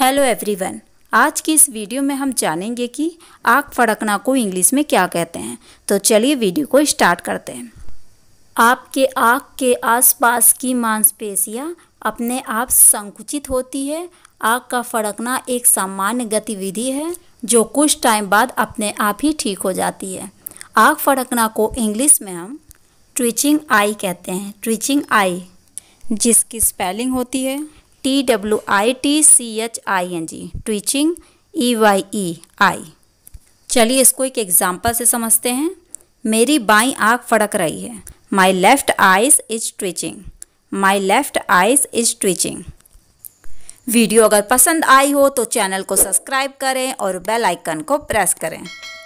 hello everyone आज की इस वीडियो में हम जानेंगे कि आग फड़कना को इंग्लिश में क्या कहते हैं तो चलिए वीडियो को स्टार्ट करते हैं आपके आग के आसपास की मांसपेशियाँ अपने आप संकुचित होती है आग का फड़कना एक सामान्य गतिविधि है जो कुछ टाइम बाद अपने आप ही ठीक हो जाती है आग फड़कना को इंग्लिश में हम ट्विचिंग आई कहते हैं ट्विचिंग आई जिसकी स्पेलिंग होती है T W I T C H I N G twitching E Y E eye चलिए इसको एक एग्जाम्पल से समझते हैं मेरी बाई आँख फड़क रही है my left eyes is twitching my left eyes is twitching video अगर पसंद आई हो तो चैनल को सब्सक्राइब करें और बेल आइकन को प्रेस करें